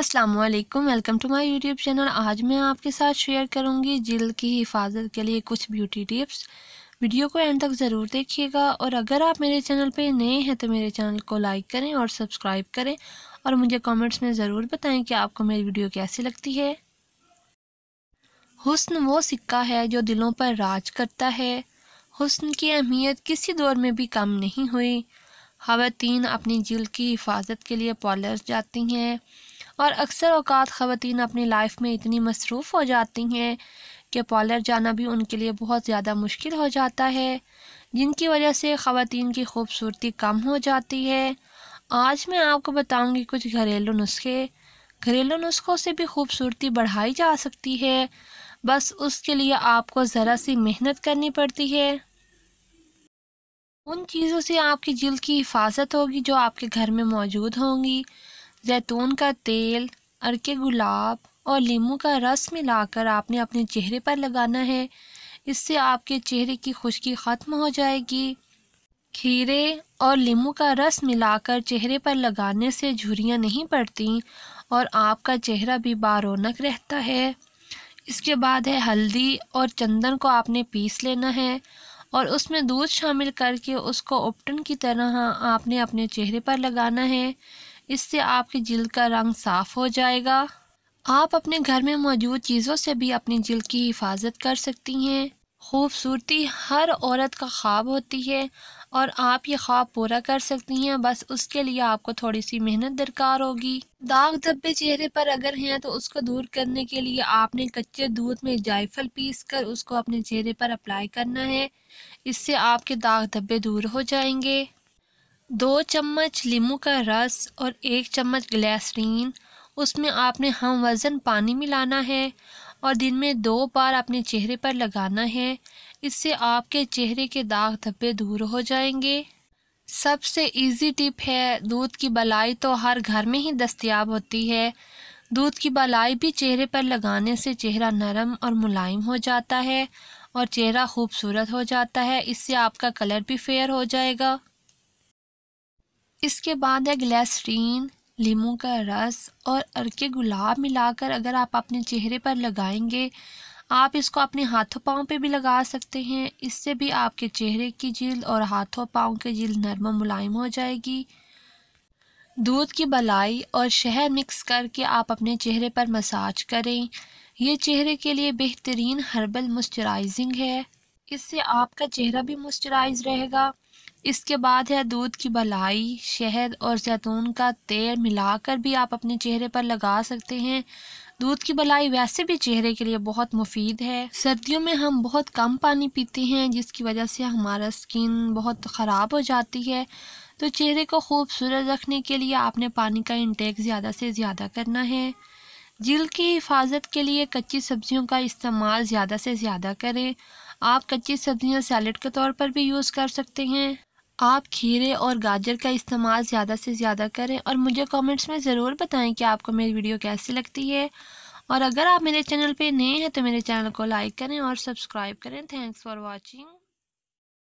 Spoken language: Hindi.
अस्सलाम वालेकुम welcome to my YouTube channel आज मैं आपके साथ शेयर करूंगी जिल की हिफाजत के लिए कुछ ब्यूटी टिप्स वीडियो को एंड तक ज़रूर देखिएगा और अगर आप मेरे चैनल पे नए हैं तो मेरे चैनल को लाइक करें और सब्सक्राइब करें और मुझे कमेंट्स में ज़रूर बताएं कि आपको मेरी वीडियो कैसी लगती है हुस्न वो सिक्का है जो दिलों पर राज करता है हुस्न की अहमियत किसी दौर में भी कम नहीं हुई खातन अपनी जल्द की हिफाजत के लिए पॉलर्स जाती हैं और अक्सर अवकात ख़वान अपनी लाइफ में इतनी मसरूफ़ हो जाती हैं कि पॉलर जाना भी उनके लिए बहुत ज़्यादा मुश्किल हो जाता है जिनकी वजह से ख़वान की खूबसूरती कम हो जाती है आज मैं आपको बताऊँगी कुछ घरेलू नुस्खे घरेलू नुस्खों से भी खूबसूरती बढ़ाई जा सकती है बस उसके लिए आपको ज़रा सी मेहनत करनी पड़ती है उन चीज़ों से आपकी जिल्द की हिफाजत होगी जो आपके घर में मौजूद होंगी जैतून का तेल अरके गुलाब और लीमू का रस मिलाकर आपने अपने चेहरे पर लगाना है इससे आपके चेहरे की खुश्की ख़त्म हो जाएगी खीरे और लीमू का रस मिलाकर चेहरे पर लगाने से झुरियाँ नहीं पड़ती और आपका चेहरा भी बारोनक रहता है इसके बाद है हल्दी और चंदन को आपने पीस लेना है और उसमें दूध शामिल करके उसको उपटन की तरह आपने अपने चेहरे पर लगाना है इससे आपकी जिल्द का रंग साफ हो जाएगा आप अपने घर में मौजूद चीज़ों से भी अपनी जिल्द की हिफाजत कर सकती हैं खूबसूरती हर औरत का ख्वाब होती है और आप ये ख्वाब पूरा कर सकती हैं बस उसके लिए आपको थोड़ी सी मेहनत दरकार होगी दाग धब्बे चेहरे पर अगर हैं तो उसको दूर करने के लिए आपने कच्चे दूध में जायफल पीस कर उसको अपने चेहरे पर अप्लाई करना है इससे आपके दाग धब्बे दूर हो जाएंगे दो चम्मच लीमू का रस और एक चम्मच ग्लैसरीन उसमें आपने हम वज़न पानी मिलाना है और दिन में दो बार अपने चेहरे पर लगाना है इससे आपके चेहरे के दाग धब्बे दूर हो जाएंगे सबसे इजी टिप है दूध की बलाई तो हर घर में ही दस्तियाब होती है दूध की बलाई भी चेहरे पर लगाने से चेहरा नरम और मुलायम हो जाता है और चेहरा खूबसूरत हो जाता है इससे आपका कलर भी फेयर हो जाएगा इसके बाद है ग्लैसरीन लीमू का रस और अरके गुलाब मिलाकर अगर आप अपने चेहरे पर लगाएंगे आप इसको अपने हाथों पाँव पे भी लगा सकते हैं इससे भी आपके चेहरे की जिल्द और हाथों पाँव की जिल्द नरम मुलायम हो जाएगी दूध की बलाई और शहद मिक्स करके आप अपने चेहरे पर मसाज करें ये चेहरे के लिए बेहतरीन हर्बल मॉइस्चराइजिंग है इससे आपका चेहरा भी मॉइस्चराइज रहेगा इसके बाद है दूध की भलाई शहद और जैतून का तेल मिलाकर भी आप अपने चेहरे पर लगा सकते हैं दूध की भलाई वैसे भी चेहरे के लिए बहुत मुफीद है सर्दियों में हम बहुत कम पानी पीते हैं जिसकी वजह से हमारा स्किन बहुत ख़राब हो जाती है तो चेहरे को खूबसूरत रखने के लिए आपने पानी का इंटेक ज़्यादा से ज़्यादा करना है जिल की हिफाजत के लिए कच्ची सब्जियों का इस्तेमाल ज़्यादा से ज़्यादा करें आप कच्ची सब्जियां सैलड के तौर पर भी यूज़ कर सकते हैं आप खीरे और गाजर का इस्तेमाल ज़्यादा से ज़्यादा करें और मुझे कमेंट्स में ज़रूर बताएं कि आपको मेरी वीडियो कैसी लगती है और अगर आप मेरे चैनल पे नए हैं तो मेरे चैनल को लाइक करें और सब्सक्राइब करें थैंक्स फॉर वॉचिंग